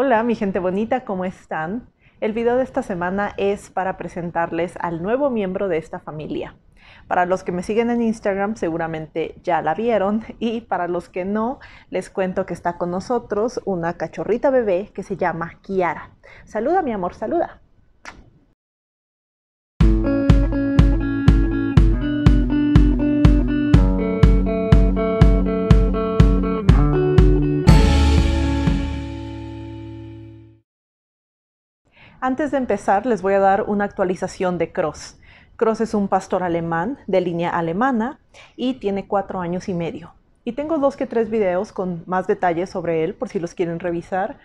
Hola mi gente bonita, ¿cómo están? El video de esta semana es para presentarles al nuevo miembro de esta familia. Para los que me siguen en Instagram seguramente ya la vieron y para los que no, les cuento que está con nosotros una cachorrita bebé que se llama Kiara. Saluda mi amor, saluda. Antes de empezar, les voy a dar una actualización de Cross. Cross es un pastor alemán de línea alemana y tiene cuatro años y medio. Y tengo dos que tres videos con más detalles sobre él por si los quieren revisar,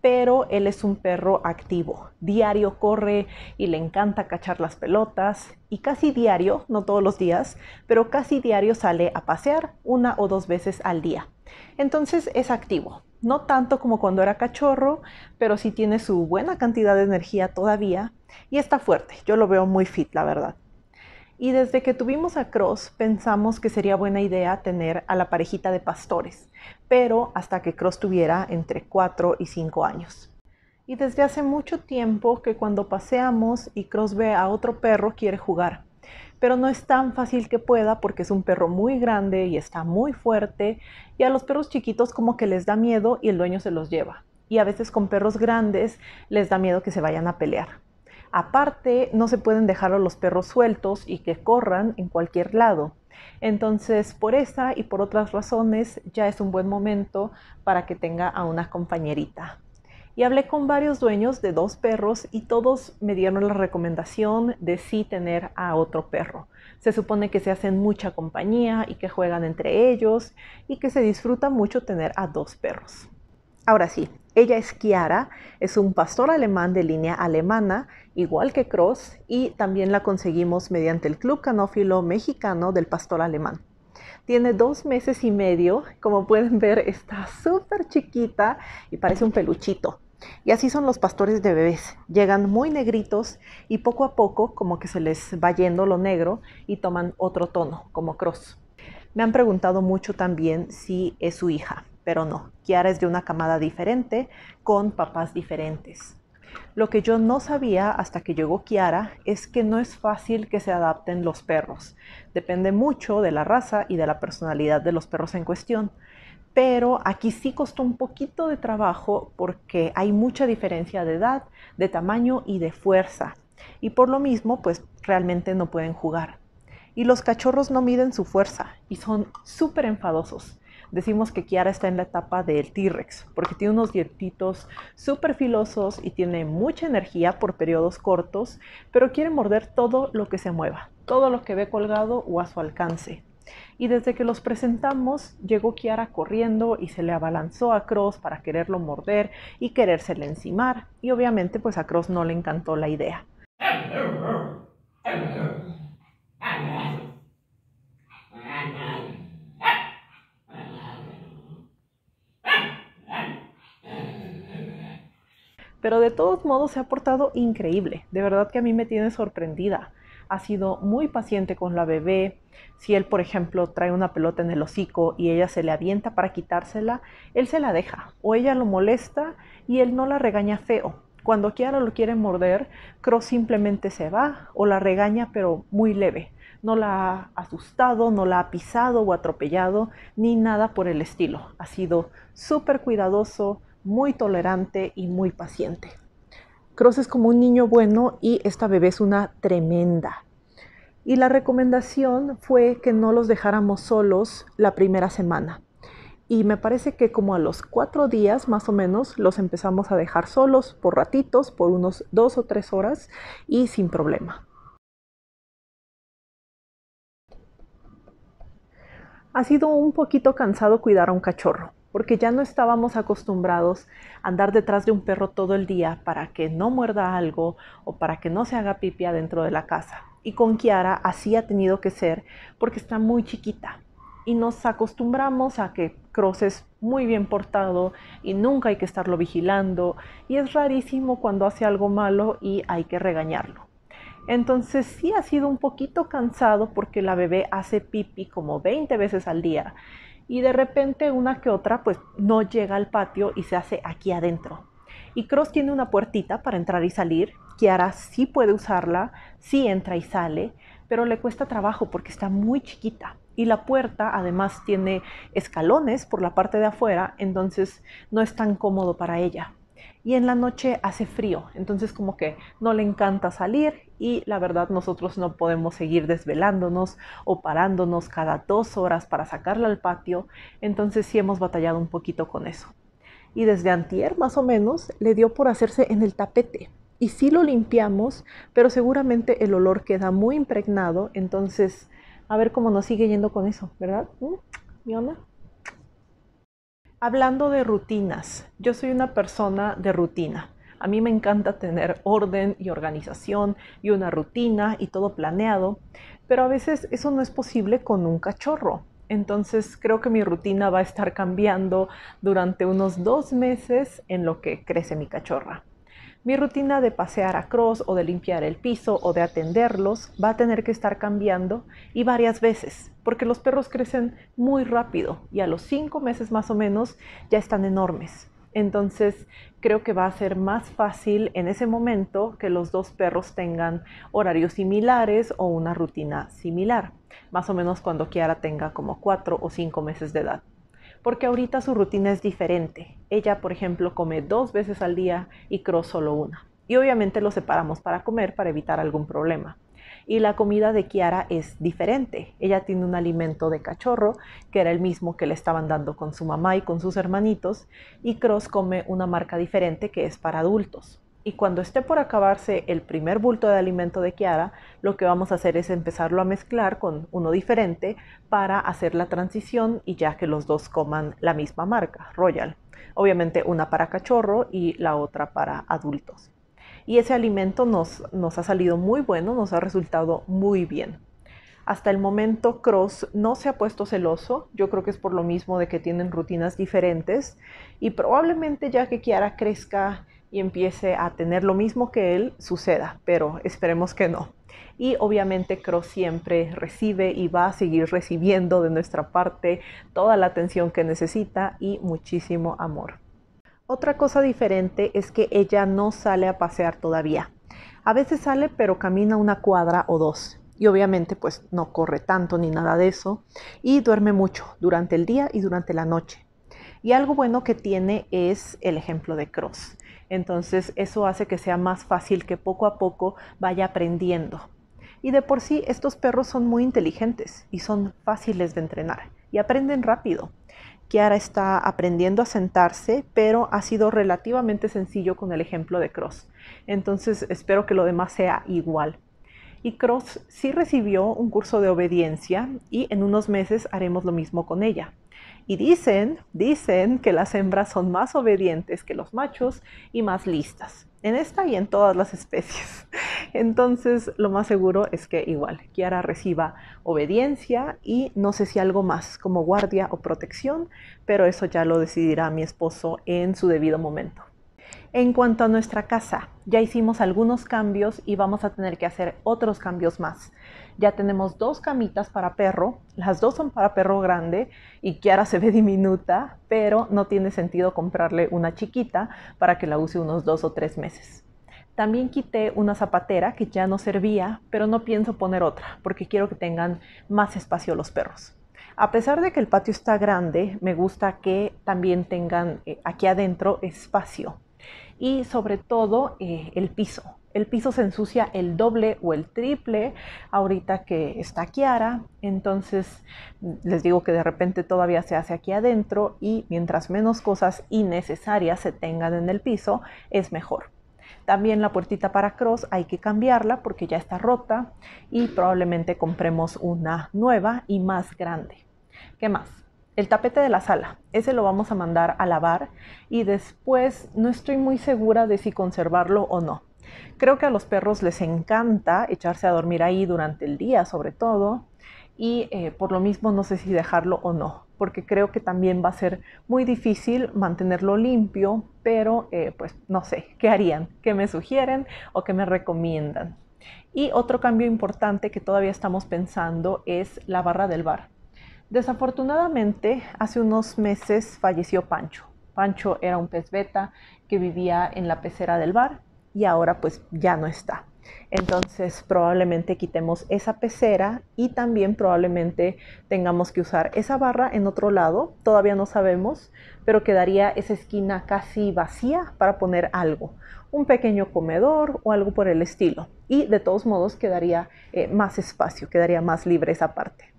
pero él es un perro activo. Diario corre y le encanta cachar las pelotas y casi diario, no todos los días, pero casi diario sale a pasear una o dos veces al día. Entonces es activo no tanto como cuando era cachorro, pero sí tiene su buena cantidad de energía todavía y está fuerte. Yo lo veo muy fit, la verdad. Y desde que tuvimos a Cross pensamos que sería buena idea tener a la parejita de pastores, pero hasta que Cross tuviera entre 4 y 5 años. Y desde hace mucho tiempo que cuando paseamos y Cross ve a otro perro quiere jugar. Pero no es tan fácil que pueda porque es un perro muy grande y está muy fuerte y a los perros chiquitos como que les da miedo y el dueño se los lleva. Y a veces con perros grandes les da miedo que se vayan a pelear. Aparte, no se pueden dejar a los perros sueltos y que corran en cualquier lado. Entonces, por esa y por otras razones, ya es un buen momento para que tenga a una compañerita y hablé con varios dueños de dos perros y todos me dieron la recomendación de sí tener a otro perro. Se supone que se hacen mucha compañía y que juegan entre ellos y que se disfruta mucho tener a dos perros. Ahora sí, ella es Kiara, es un pastor alemán de línea alemana, igual que Cross, y también la conseguimos mediante el Club Canófilo Mexicano del Pastor Alemán. Tiene dos meses y medio, como pueden ver está súper chiquita y parece un peluchito. Y así son los pastores de bebés. Llegan muy negritos y poco a poco como que se les va yendo lo negro y toman otro tono, como cross. Me han preguntado mucho también si es su hija, pero no. Kiara es de una camada diferente, con papás diferentes. Lo que yo no sabía hasta que llegó Kiara es que no es fácil que se adapten los perros. Depende mucho de la raza y de la personalidad de los perros en cuestión pero aquí sí costó un poquito de trabajo porque hay mucha diferencia de edad, de tamaño y de fuerza. Y por lo mismo, pues realmente no pueden jugar. Y los cachorros no miden su fuerza y son súper enfadosos. Decimos que Kiara está en la etapa del T-Rex porque tiene unos dientitos súper filosos y tiene mucha energía por periodos cortos, pero quiere morder todo lo que se mueva, todo lo que ve colgado o a su alcance. Y desde que los presentamos, llegó Kiara corriendo y se le abalanzó a Cross para quererlo morder y querérsele encimar. Y obviamente pues a Cross no le encantó la idea. Pero de todos modos se ha portado increíble. De verdad que a mí me tiene sorprendida ha sido muy paciente con la bebé, si él, por ejemplo, trae una pelota en el hocico y ella se le avienta para quitársela, él se la deja o ella lo molesta y él no la regaña feo. Cuando Kiara lo quiere morder, Crow simplemente se va o la regaña pero muy leve. No la ha asustado, no la ha pisado o atropellado, ni nada por el estilo. Ha sido súper cuidadoso, muy tolerante y muy paciente. Cross es como un niño bueno y esta bebé es una tremenda. Y la recomendación fue que no los dejáramos solos la primera semana. Y me parece que como a los cuatro días más o menos los empezamos a dejar solos por ratitos, por unos dos o tres horas y sin problema. Ha sido un poquito cansado cuidar a un cachorro porque ya no estábamos acostumbrados a andar detrás de un perro todo el día para que no muerda algo o para que no se haga pipi adentro de la casa. Y con Kiara así ha tenido que ser porque está muy chiquita y nos acostumbramos a que Cross es muy bien portado y nunca hay que estarlo vigilando y es rarísimo cuando hace algo malo y hay que regañarlo. Entonces sí ha sido un poquito cansado porque la bebé hace pipi como 20 veces al día y de repente una que otra pues no llega al patio y se hace aquí adentro. Y Cross tiene una puertita para entrar y salir. que Kiara sí puede usarla, sí entra y sale, pero le cuesta trabajo porque está muy chiquita. Y la puerta además tiene escalones por la parte de afuera, entonces no es tan cómodo para ella y en la noche hace frío, entonces como que no le encanta salir y la verdad nosotros no podemos seguir desvelándonos o parándonos cada dos horas para sacarla al patio, entonces sí hemos batallado un poquito con eso. Y desde antier más o menos le dio por hacerse en el tapete, y sí lo limpiamos, pero seguramente el olor queda muy impregnado, entonces a ver cómo nos sigue yendo con eso, ¿verdad? ¿Mm? ¿Miona? Hablando de rutinas, yo soy una persona de rutina. A mí me encanta tener orden y organización y una rutina y todo planeado, pero a veces eso no es posible con un cachorro. Entonces creo que mi rutina va a estar cambiando durante unos dos meses en lo que crece mi cachorra. Mi rutina de pasear a Cross o de limpiar el piso o de atenderlos va a tener que estar cambiando y varias veces, porque los perros crecen muy rápido y a los cinco meses más o menos ya están enormes. Entonces creo que va a ser más fácil en ese momento que los dos perros tengan horarios similares o una rutina similar, más o menos cuando Kiara tenga como cuatro o cinco meses de edad porque ahorita su rutina es diferente. Ella, por ejemplo, come dos veces al día y Cross solo una. Y obviamente lo separamos para comer para evitar algún problema. Y la comida de Kiara es diferente. Ella tiene un alimento de cachorro, que era el mismo que le estaban dando con su mamá y con sus hermanitos, y Cross come una marca diferente que es para adultos. Y cuando esté por acabarse el primer bulto de alimento de Kiara, lo que vamos a hacer es empezarlo a mezclar con uno diferente para hacer la transición y ya que los dos coman la misma marca, Royal. Obviamente una para cachorro y la otra para adultos. Y ese alimento nos, nos ha salido muy bueno, nos ha resultado muy bien. Hasta el momento Cross no se ha puesto celoso, yo creo que es por lo mismo de que tienen rutinas diferentes y probablemente ya que Kiara crezca y empiece a tener lo mismo que él, suceda, pero esperemos que no. Y obviamente Cro siempre recibe y va a seguir recibiendo de nuestra parte toda la atención que necesita y muchísimo amor. Otra cosa diferente es que ella no sale a pasear todavía. A veces sale pero camina una cuadra o dos y obviamente pues no corre tanto ni nada de eso y duerme mucho durante el día y durante la noche. Y algo bueno que tiene es el ejemplo de Cross. Entonces eso hace que sea más fácil que poco a poco vaya aprendiendo. Y de por sí estos perros son muy inteligentes y son fáciles de entrenar y aprenden rápido. Kiara está aprendiendo a sentarse, pero ha sido relativamente sencillo con el ejemplo de Cross. Entonces espero que lo demás sea igual. Y Cross sí recibió un curso de obediencia y en unos meses haremos lo mismo con ella. Y dicen, dicen que las hembras son más obedientes que los machos y más listas. En esta y en todas las especies. Entonces, lo más seguro es que igual Kiara reciba obediencia y no sé si algo más como guardia o protección, pero eso ya lo decidirá mi esposo en su debido momento. En cuanto a nuestra casa, ya hicimos algunos cambios y vamos a tener que hacer otros cambios más. Ya tenemos dos camitas para perro, las dos son para perro grande y Kiara se ve diminuta, pero no tiene sentido comprarle una chiquita para que la use unos dos o tres meses. También quité una zapatera que ya no servía, pero no pienso poner otra porque quiero que tengan más espacio los perros. A pesar de que el patio está grande, me gusta que también tengan eh, aquí adentro espacio y sobre todo eh, el piso el piso se ensucia el doble o el triple ahorita que está Kiara. Entonces les digo que de repente todavía se hace aquí adentro y mientras menos cosas innecesarias se tengan en el piso, es mejor. También la puertita para cross hay que cambiarla porque ya está rota y probablemente compremos una nueva y más grande. ¿Qué más? El tapete de la sala, ese lo vamos a mandar a lavar y después no estoy muy segura de si conservarlo o no. Creo que a los perros les encanta echarse a dormir ahí durante el día, sobre todo, y eh, por lo mismo no sé si dejarlo o no, porque creo que también va a ser muy difícil mantenerlo limpio, pero eh, pues no sé, ¿qué harían? ¿Qué me sugieren o qué me recomiendan? Y otro cambio importante que todavía estamos pensando es la barra del bar. Desafortunadamente, hace unos meses falleció Pancho. Pancho era un pez beta que vivía en la pecera del bar y ahora pues ya no está. Entonces probablemente quitemos esa pecera y también probablemente tengamos que usar esa barra en otro lado, todavía no sabemos, pero quedaría esa esquina casi vacía para poner algo, un pequeño comedor o algo por el estilo. Y de todos modos quedaría eh, más espacio, quedaría más libre esa parte.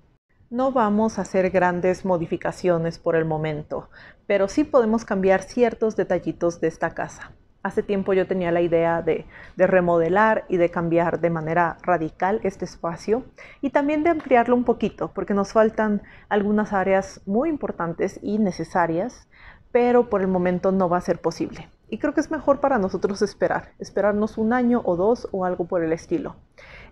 No vamos a hacer grandes modificaciones por el momento, pero sí podemos cambiar ciertos detallitos de esta casa. Hace tiempo yo tenía la idea de, remodelar y de cambiar de manera radical este espacio y también de ampliarlo un poquito, porque nos faltan algunas áreas muy importantes y necesarias, pero por el momento no va a ser posible. Y creo que es mejor para nosotros esperar, esperarnos un año o dos o algo por el estilo.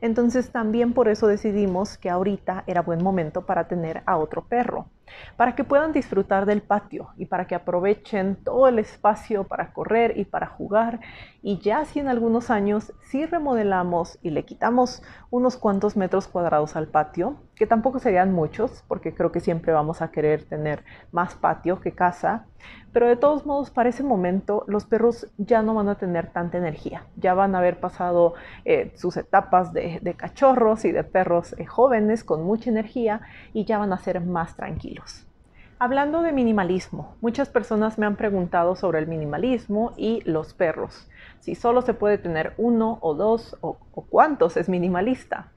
Entonces también por eso decidimos que ahorita era buen momento para tener a otro perro para que puedan disfrutar del patio y para que aprovechen todo el espacio para correr y para jugar. Y ya si en algunos años sí remodelamos y le quitamos unos cuantos metros cuadrados al patio, que tampoco serían muchos, porque creo que siempre vamos a querer tener más patio que casa, pero de todos modos para ese momento los perros ya no van a tener tanta energía, ya van a haber pasado eh, sus etapas de, cachorros y de perros eh, jóvenes con mucha energía y ya van a ser más tranquilos. Hablando de minimalismo, muchas personas me han preguntado sobre el minimalismo y los perros, si solo se puede tener uno o dos o, o cuántos es minimalista.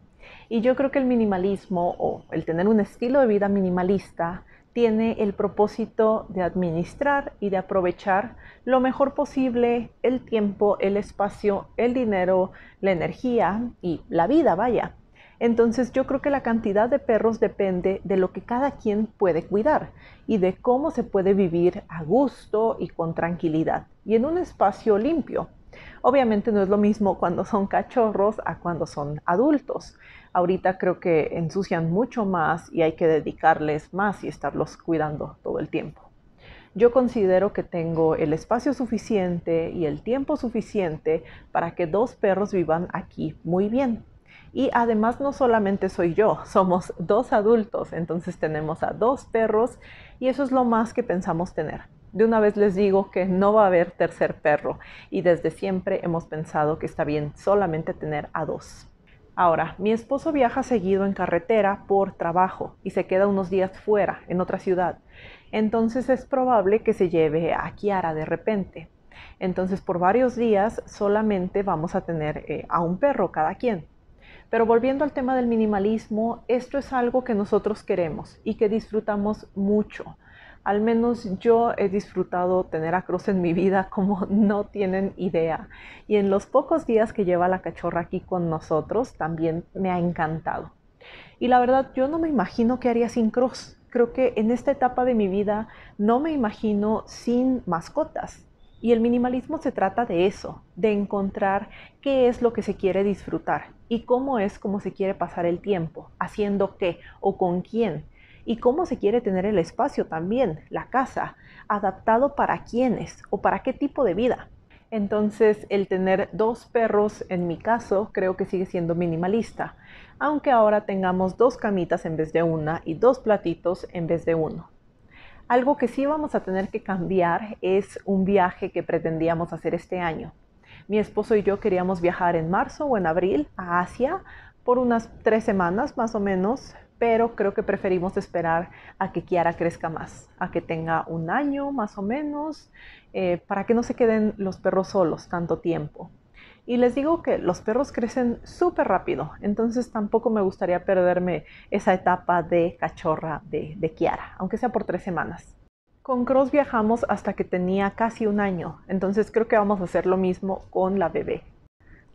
Y yo creo que el minimalismo o el tener un estilo de vida minimalista tiene el propósito de administrar y de aprovechar lo mejor posible el tiempo, el espacio, el dinero, la energía y la vida, vaya, entonces yo creo que la cantidad de perros depende de lo que cada quien puede cuidar y de cómo se puede vivir a gusto y con tranquilidad y en un espacio limpio. Obviamente no es lo mismo cuando son cachorros a cuando son adultos. Ahorita creo que ensucian mucho más y hay que dedicarles más y estarlos cuidando todo el tiempo. Yo considero que tengo el espacio suficiente y el tiempo suficiente para que dos perros vivan aquí muy bien. Y además no solamente soy yo, somos dos adultos, entonces tenemos a dos perros y eso es lo más que pensamos tener. De una vez les digo que no va a haber tercer perro y desde siempre hemos pensado que está bien solamente tener a dos. Ahora, mi esposo viaja seguido en carretera por trabajo y se queda unos días fuera, en otra ciudad. Entonces es probable que se lleve a Kiara de repente. Entonces por varios días solamente vamos a tener eh, a un perro cada quien. Pero volviendo al tema del minimalismo, esto es algo que nosotros queremos y que disfrutamos mucho. Al menos yo he disfrutado tener a Cruz en mi vida como no tienen idea. Y en los pocos días que lleva la cachorra aquí con nosotros, también me ha encantado. Y la verdad, yo no me imagino qué haría sin Cruz. Creo que en esta etapa de mi vida no me imagino sin mascotas. Y el minimalismo se trata de eso, de encontrar qué es lo que se quiere disfrutar y cómo es como se quiere pasar el tiempo, haciendo qué o con quién, y cómo se quiere tener el espacio también, la casa, adaptado para quiénes o para qué tipo de vida. Entonces, el tener dos perros, en mi caso, creo que sigue siendo minimalista, aunque ahora tengamos dos camitas en vez de una y dos platitos en vez de uno. Algo que sí vamos a tener que cambiar es un viaje que pretendíamos hacer este año. Mi esposo y yo queríamos viajar en marzo o en abril a Asia por unas tres semanas más o menos, pero creo que preferimos esperar a que Kiara crezca más, a que tenga un año más o menos, eh, para que no se queden los perros solos tanto tiempo. Y les digo que los perros crecen súper rápido, entonces tampoco me gustaría perderme esa etapa de cachorra de, de Kiara, aunque sea por tres semanas. Con Cross viajamos hasta que tenía casi un año, entonces creo que vamos a hacer lo mismo con la bebé.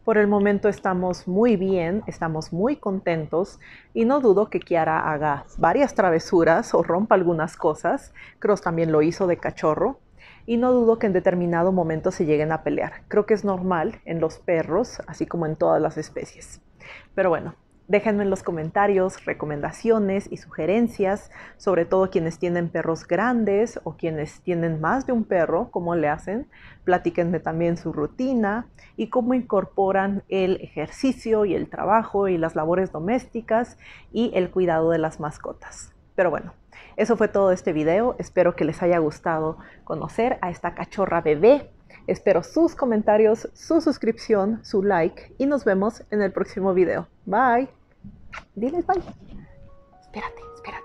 Por el momento estamos muy bien, estamos muy contentos y no dudo que Kiara haga varias travesuras o rompa algunas cosas. Cross también lo hizo de cachorro, y no dudo que en determinado momento se lleguen a pelear. Creo que es normal en los perros, así como en todas las especies. Pero bueno, déjenme en los comentarios recomendaciones y sugerencias, sobre todo quienes tienen perros grandes o quienes tienen más de un perro, cómo le hacen. Platíquenme también su rutina y cómo incorporan el ejercicio y el trabajo y las labores domésticas y el cuidado de las mascotas. Pero bueno, eso fue todo este video. Espero que les haya gustado conocer a esta cachorra bebé. Espero sus comentarios, su suscripción, su like y nos vemos en el próximo video. Bye. Diles bye. Espérate, espérate.